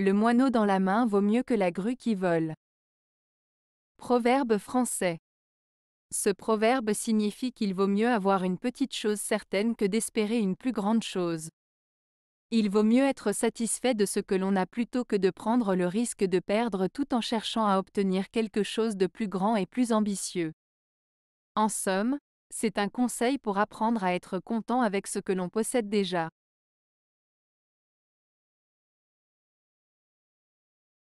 Le moineau dans la main vaut mieux que la grue qui vole. Proverbe français. Ce proverbe signifie qu'il vaut mieux avoir une petite chose certaine que d'espérer une plus grande chose. Il vaut mieux être satisfait de ce que l'on a plutôt que de prendre le risque de perdre tout en cherchant à obtenir quelque chose de plus grand et plus ambitieux. En somme, c'est un conseil pour apprendre à être content avec ce que l'on possède déjà.